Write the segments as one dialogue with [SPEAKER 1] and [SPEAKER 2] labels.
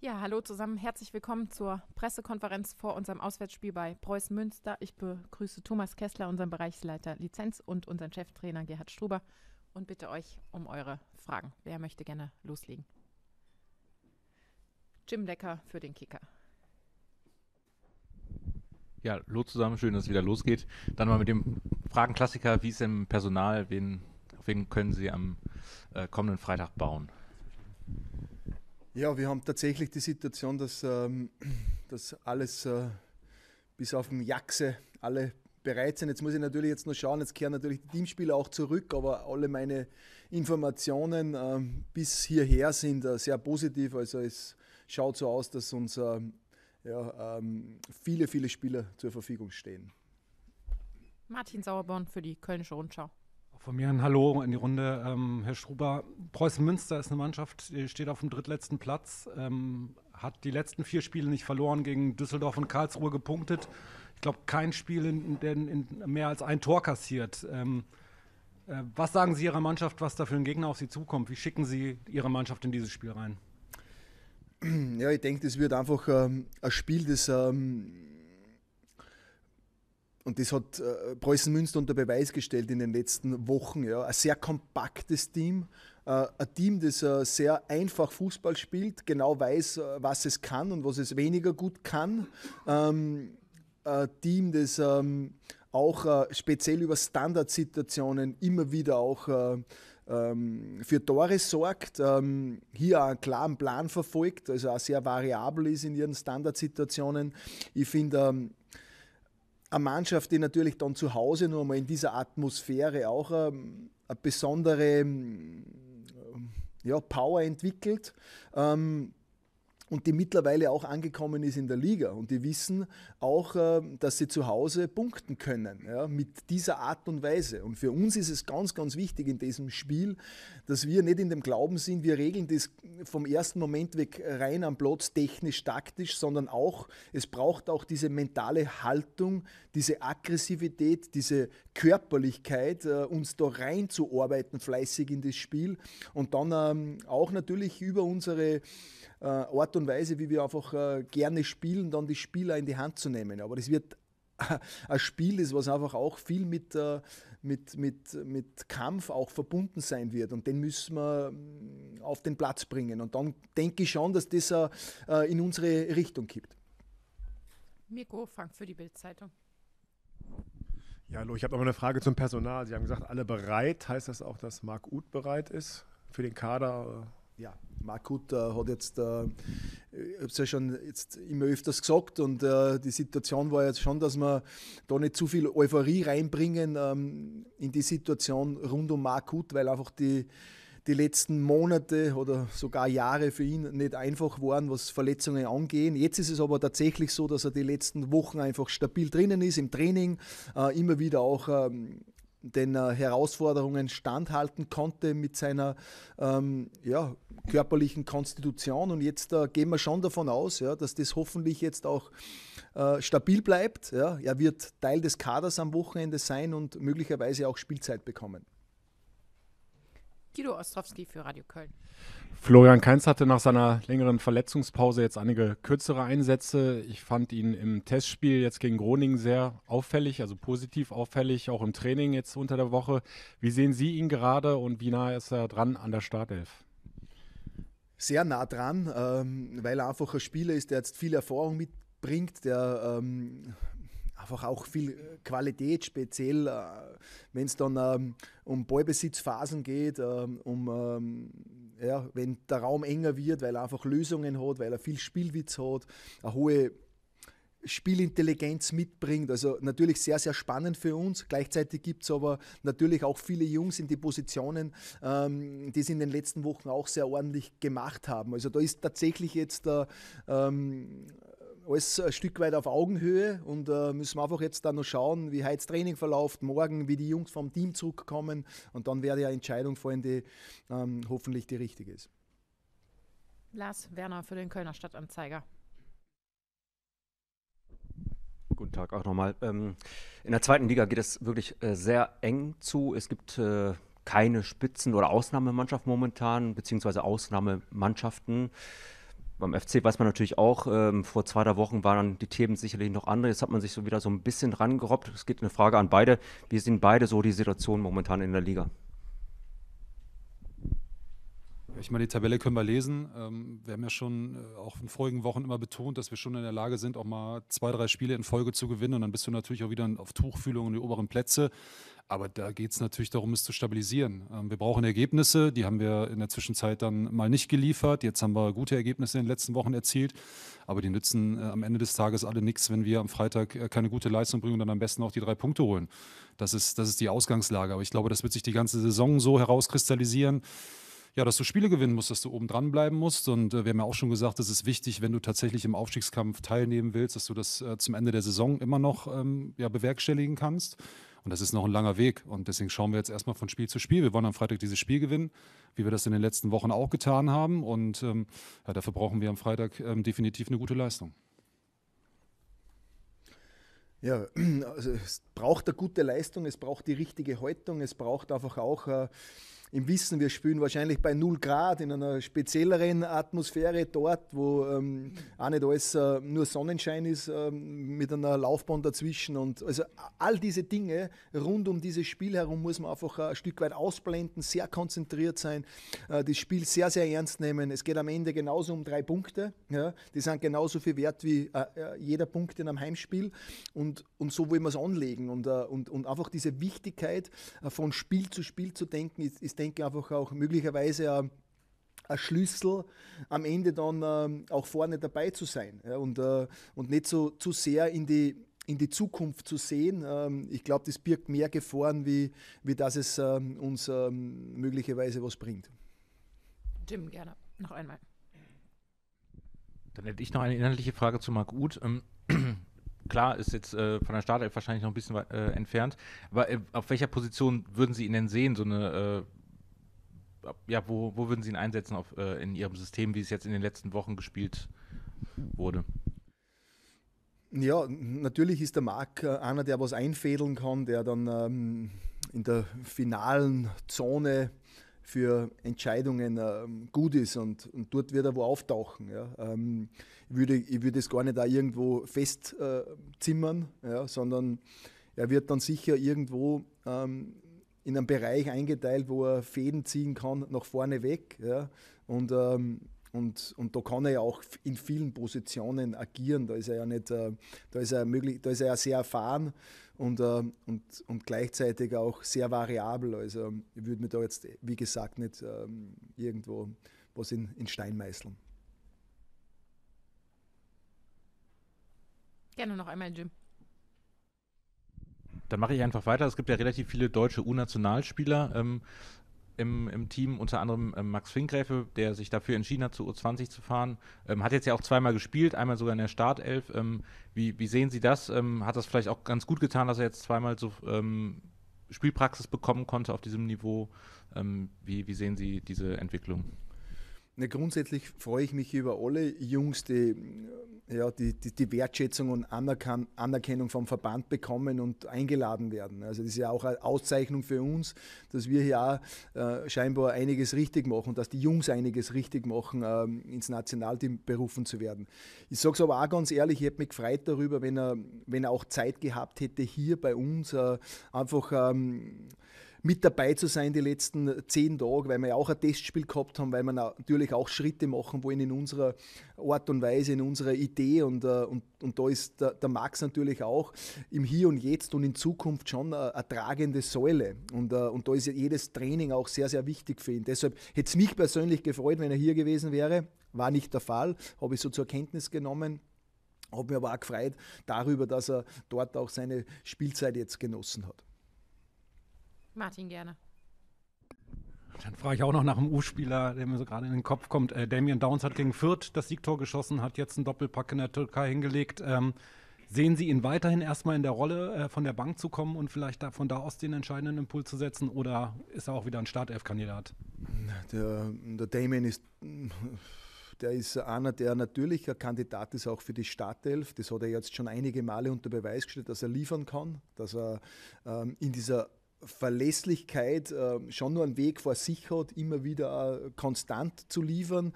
[SPEAKER 1] Ja, hallo zusammen. Herzlich willkommen zur Pressekonferenz vor unserem Auswärtsspiel bei Preußen Münster. Ich begrüße Thomas Kessler, unseren Bereichsleiter Lizenz und unseren Cheftrainer Gerhard Struber und bitte euch um eure Fragen. Wer möchte gerne loslegen? Jim Decker für den Kicker. Ja, hallo zusammen. Schön, dass es wieder losgeht. Dann mal mit dem Fragenklassiker. Wie ist im Personal? Wen, auf wen können Sie am äh, kommenden Freitag bauen?
[SPEAKER 2] Ja, wir haben tatsächlich die Situation, dass, ähm, dass alles äh, bis auf den Jaxe alle bereit sind. Jetzt muss ich natürlich jetzt noch schauen, jetzt kehren natürlich die Teamspieler auch zurück, aber alle meine Informationen ähm, bis hierher sind äh, sehr positiv. Also es schaut so aus, dass uns ähm, ja, ähm, viele, viele Spieler zur Verfügung stehen.
[SPEAKER 1] Martin Sauerborn für die Kölnische Rundschau.
[SPEAKER 3] Von mir ein Hallo in die Runde. Ähm, Herr Struber, Preußen Münster ist eine Mannschaft, die steht auf dem drittletzten Platz, ähm, hat die letzten vier Spiele nicht verloren, gegen Düsseldorf und Karlsruhe gepunktet. Ich glaube, kein Spiel, in, in, in, mehr als ein Tor kassiert. Ähm, äh, was sagen Sie Ihrer Mannschaft, was da für ein Gegner auf Sie zukommt? Wie schicken Sie Ihre Mannschaft
[SPEAKER 2] in dieses Spiel rein? Ja, ich denke, das wird einfach ähm, ein Spiel, das ähm, und das hat äh, Preußen Münster unter Beweis gestellt in den letzten Wochen. Ja. Ein sehr kompaktes Team, äh, ein Team, das äh, sehr einfach Fußball spielt, genau weiß, äh, was es kann und was es weniger gut kann. Ähm, ein Team, das ähm, auch äh, speziell über Standardsituationen immer wieder auch äh, ähm, für Tore sorgt, ähm, hier einen klaren Plan verfolgt, also auch sehr variabel ist in ihren Standardsituationen. Ich finde, ähm, eine Mannschaft, die natürlich dann zu Hause nur mal in dieser Atmosphäre auch eine, ähm, eine besondere ähm, ja, Power entwickelt. Ähm, und die mittlerweile auch angekommen ist in der Liga. Und die wissen auch, äh, dass sie zu Hause punkten können ja, mit dieser Art und Weise. Und für uns ist es ganz, ganz wichtig in diesem Spiel, dass wir nicht in dem Glauben sind, wir regeln das vom ersten Moment weg rein am Platz, technisch, taktisch, sondern auch, es braucht auch diese mentale Haltung, diese Aggressivität, diese Körperlichkeit, äh, uns da reinzuarbeiten, fleißig in das Spiel und dann ähm, auch natürlich über unsere äh, Art und Weise, wie wir einfach äh, gerne spielen, dann die Spieler in die Hand zu nehmen. Aber das wird ein Spiel ist, was einfach auch viel mit, äh, mit, mit, mit Kampf auch verbunden sein wird. Und den müssen wir mm, auf den Platz bringen. Und dann denke ich schon, dass das in unsere Richtung kippt.
[SPEAKER 1] Mirko Frank für die Bildzeitung.
[SPEAKER 2] Ja, hallo, ich habe noch mal eine Frage zum Personal. Sie haben gesagt, alle bereit. Heißt das auch, dass Marc Uth bereit ist für den Kader? ja, Markut äh, hat jetzt, äh, ich habe es ja schon jetzt immer öfters gesagt, und äh, die Situation war jetzt schon, dass wir da nicht zu viel Euphorie reinbringen ähm, in die Situation rund um Markut, weil einfach die, die letzten Monate oder sogar Jahre für ihn nicht einfach waren, was Verletzungen angehen. Jetzt ist es aber tatsächlich so, dass er die letzten Wochen einfach stabil drinnen ist im Training, äh, immer wieder auch ähm, den äh, Herausforderungen standhalten konnte mit seiner ähm, ja, körperlichen Konstitution. Und jetzt äh, gehen wir schon davon aus, ja, dass das hoffentlich jetzt auch äh, stabil bleibt. Ja. Er wird Teil des Kaders am Wochenende sein und möglicherweise auch Spielzeit bekommen.
[SPEAKER 1] Guido Ostrowski für Radio Köln. Florian Kainz hatte nach seiner
[SPEAKER 3] längeren Verletzungspause jetzt einige kürzere Einsätze. Ich fand ihn im Testspiel jetzt gegen Groningen sehr auffällig, also positiv auffällig, auch im Training jetzt unter der Woche. Wie sehen Sie ihn gerade und wie nah ist er dran an der Startelf?
[SPEAKER 2] Sehr nah dran, ähm, weil er einfach ein Spieler ist, der jetzt viel Erfahrung mitbringt, der ähm, einfach auch viel Qualität, speziell äh, wenn es dann ähm, um Ballbesitzphasen geht, um ja, wenn der Raum enger wird, weil er einfach Lösungen hat, weil er viel Spielwitz hat, eine hohe Spielintelligenz mitbringt. Also natürlich sehr, sehr spannend für uns. Gleichzeitig gibt es aber natürlich auch viele Jungs in die Positionen, ähm, die es in den letzten Wochen auch sehr ordentlich gemacht haben. Also da ist tatsächlich jetzt der, ähm, alles ein Stück weit auf Augenhöhe und äh, müssen einfach jetzt dann noch schauen, wie heute das Training verläuft, morgen, wie die Jungs vom Team zurückkommen und dann werde ja Entscheidung fallen, die ähm, hoffentlich die richtige ist.
[SPEAKER 1] Lars Werner für den Kölner Stadtanzeiger.
[SPEAKER 3] Guten Tag auch nochmal. Ähm, in der zweiten Liga geht es wirklich äh, sehr eng
[SPEAKER 1] zu. Es gibt äh, keine Spitzen- oder Ausnahmemannschaft momentan, beziehungsweise
[SPEAKER 3] Ausnahmemannschaften beim FC weiß man natürlich auch, ähm, vor zwei, drei Wochen waren die Themen sicherlich noch andere. Jetzt hat man sich so wieder so ein bisschen rangerobbt. Es geht eine Frage an beide. Wie sehen beide so die Situation momentan in der Liga? Ich meine, die Tabelle können wir lesen. Ähm, wir haben ja schon äh, auch in vorigen Wochen immer betont, dass wir schon in der Lage sind, auch mal zwei, drei Spiele in Folge zu gewinnen. Und dann bist du natürlich auch wieder auf Tuchfühlung in die oberen Plätze. Aber da geht es natürlich darum, es zu stabilisieren. Ähm, wir brauchen Ergebnisse. Die haben wir in der Zwischenzeit dann mal nicht geliefert. Jetzt haben wir gute Ergebnisse in den letzten Wochen erzielt. Aber die nützen äh, am Ende des Tages alle nichts, wenn wir am Freitag äh, keine gute Leistung bringen und dann am besten auch die drei Punkte holen. Das ist, das ist die Ausgangslage. Aber ich glaube, das wird sich die ganze Saison so herauskristallisieren ja, dass du Spiele gewinnen musst, dass du oben dran bleiben musst. Und äh, wir haben ja auch schon gesagt, es ist wichtig, wenn du tatsächlich im Aufstiegskampf teilnehmen willst, dass du das äh, zum Ende der Saison immer noch ähm, ja, bewerkstelligen kannst. Und das ist noch ein langer Weg. Und deswegen schauen wir jetzt erstmal von Spiel zu Spiel. Wir wollen am Freitag dieses Spiel gewinnen, wie wir das in den letzten Wochen auch getan haben. Und ähm, ja, dafür brauchen wir am Freitag ähm, definitiv eine gute Leistung.
[SPEAKER 2] Ja, also es braucht eine gute Leistung, es braucht die richtige Haltung, es braucht einfach auch äh, im Wissen, wir spielen wahrscheinlich bei 0 Grad in einer spezielleren Atmosphäre dort, wo ähm, auch nicht alles äh, nur Sonnenschein ist, äh, mit einer Laufbahn dazwischen. Und also all diese Dinge rund um dieses Spiel herum muss man einfach ein Stück weit ausblenden, sehr konzentriert sein, äh, das Spiel sehr, sehr ernst nehmen. Es geht am Ende genauso um drei Punkte. Ja? Die sind genauso viel wert wie äh, äh, jeder Punkt in einem Heimspiel. Und, und so wollen wir es anlegen. Und, äh, und, und einfach diese Wichtigkeit von Spiel zu Spiel zu denken, ist, ist denke, einfach auch möglicherweise ein, äh, ein Schlüssel, am Ende dann ähm, auch vorne dabei zu sein ja, und, äh, und nicht so zu sehr in die, in die Zukunft zu sehen. Ähm, ich glaube, das birgt mehr Gefahren, wie, wie dass es ähm, uns ähm, möglicherweise was bringt.
[SPEAKER 1] Jim, gerne. Noch einmal. Dann hätte ich noch eine inhaltliche Frage zu Marc Uth. Ähm, klar, ist jetzt äh, von der Startelf wahrscheinlich noch ein bisschen äh, entfernt, aber äh, auf welcher Position würden Sie ihn denn sehen, so eine äh, ja, wo, wo würden Sie ihn einsetzen auf, äh, in Ihrem System, wie es jetzt in den letzten Wochen gespielt wurde?
[SPEAKER 2] Ja, natürlich ist der Marc äh, einer, der was einfädeln kann, der dann ähm, in der finalen Zone für Entscheidungen ähm, gut ist und, und dort wird er wo auftauchen. Ja. Ähm, ich, würde, ich würde es gar nicht da irgendwo festzimmern, äh, ja, sondern er wird dann sicher irgendwo ähm, in einen Bereich eingeteilt, wo er Fäden ziehen kann, nach vorne weg. Ja? Und, ähm, und, und da kann er ja auch in vielen Positionen agieren. Da ist er ja nicht, äh, da ist er möglich, da ist er ja sehr erfahren und, äh, und, und gleichzeitig auch sehr variabel. Also ich würde mir da jetzt, wie gesagt, nicht ähm, irgendwo was in, in Stein meißeln.
[SPEAKER 1] Gerne noch einmal, Jim. Dann mache ich einfach weiter. Es gibt ja relativ viele deutsche U-Nationalspieler ähm, im, im, Team, unter anderem ähm, Max Finkgräfe, der sich dafür entschieden hat, zu U20 zu fahren. Ähm, hat jetzt ja auch zweimal gespielt, einmal sogar in der Startelf. Ähm, wie, wie, sehen Sie das? Ähm, hat das vielleicht auch ganz gut getan, dass er jetzt zweimal so ähm, Spielpraxis bekommen konnte auf diesem Niveau? wie, wie sehen Sie diese Entwicklung?
[SPEAKER 2] Na, grundsätzlich freue ich mich über alle Jungs, die äh, ja, die, die, die Wertschätzung und Anerkennung vom Verband bekommen und eingeladen werden. Also das ist ja auch eine Auszeichnung für uns, dass wir hier auch, äh, scheinbar einiges richtig machen, dass die Jungs einiges richtig machen, ähm, ins Nationalteam berufen zu werden. Ich sage es aber auch ganz ehrlich, ich hätte mich gefreut darüber, wenn er, wenn er auch Zeit gehabt hätte, hier bei uns äh, einfach... Ähm, mit dabei zu sein die letzten zehn Tage, weil wir ja auch ein Testspiel gehabt haben, weil wir natürlich auch Schritte machen wollen in unserer Art und Weise, in unserer Idee. Und, äh, und, und da ist der, der Max natürlich auch im Hier und Jetzt und in Zukunft schon eine, eine tragende Säule. Und, äh, und da ist ja jedes Training auch sehr, sehr wichtig für ihn. Deshalb hätte es mich persönlich gefreut, wenn er hier gewesen wäre. War nicht der Fall, habe ich so zur Kenntnis genommen. Habe mich aber auch gefreut darüber, dass er dort auch seine Spielzeit jetzt genossen hat.
[SPEAKER 1] Martin gerne.
[SPEAKER 3] Dann frage ich auch noch nach einem U-Spieler, der mir so gerade in den Kopf kommt. Äh, Damian Downs hat gegen Fürth das Siegtor geschossen, hat jetzt einen Doppelpack in der Türkei hingelegt. Ähm, sehen Sie ihn weiterhin erstmal in der Rolle, äh, von der Bank zu kommen und vielleicht da, von da aus den entscheidenden Impuls zu setzen? Oder ist er auch wieder ein Startelf-Kandidat?
[SPEAKER 2] Der, der Damien ist der ist einer, der natürlich ein Kandidat ist auch für die Startelf. Das hat er jetzt schon einige Male unter Beweis gestellt, dass er liefern kann, dass er ähm, in dieser Verlässlichkeit ähm, schon nur einen Weg vor sich hat, immer wieder konstant zu liefern.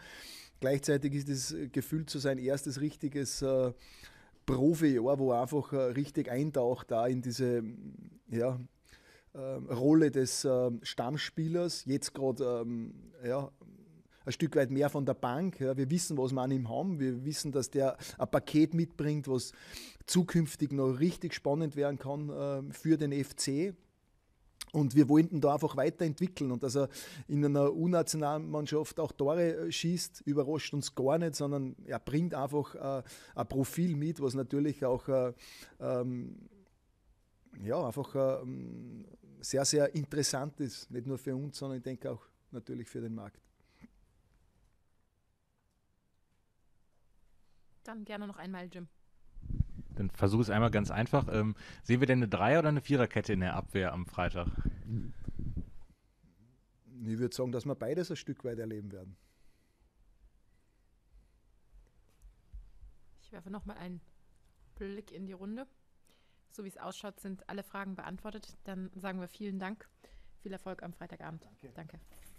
[SPEAKER 2] Gleichzeitig ist das Gefühl zu sein erstes richtiges äh, Profi-Jahr, wo er einfach äh, richtig eintaucht da in diese ja, ähm, Rolle des ähm, Stammspielers. Jetzt gerade ja, ein Stück weit mehr von der Bank. Ja. Wir wissen, was wir an ihm haben. Wir wissen, dass der ein Paket mitbringt, was zukünftig noch richtig spannend werden kann für den FC. Und wir wollten da einfach weiterentwickeln und dass also er in einer Unnationalmannschaft auch Tore äh, schießt, überrascht uns gar nicht, sondern er bringt einfach äh, ein Profil mit, was natürlich auch äh, ähm, ja, einfach äh, sehr, sehr interessant ist. Nicht nur für uns, sondern ich denke auch natürlich für den Markt.
[SPEAKER 1] Dann gerne noch einmal, Jim versuche es einmal ganz einfach. Ähm, sehen wir denn eine Dreier- oder eine Viererkette in der Abwehr am Freitag?
[SPEAKER 2] Ich würde sagen, dass wir beides ein Stück weit erleben werden.
[SPEAKER 1] Ich werfe nochmal einen Blick in die Runde. So wie es ausschaut, sind alle Fragen beantwortet. Dann sagen wir vielen Dank. Viel Erfolg am Freitagabend. Danke. Danke.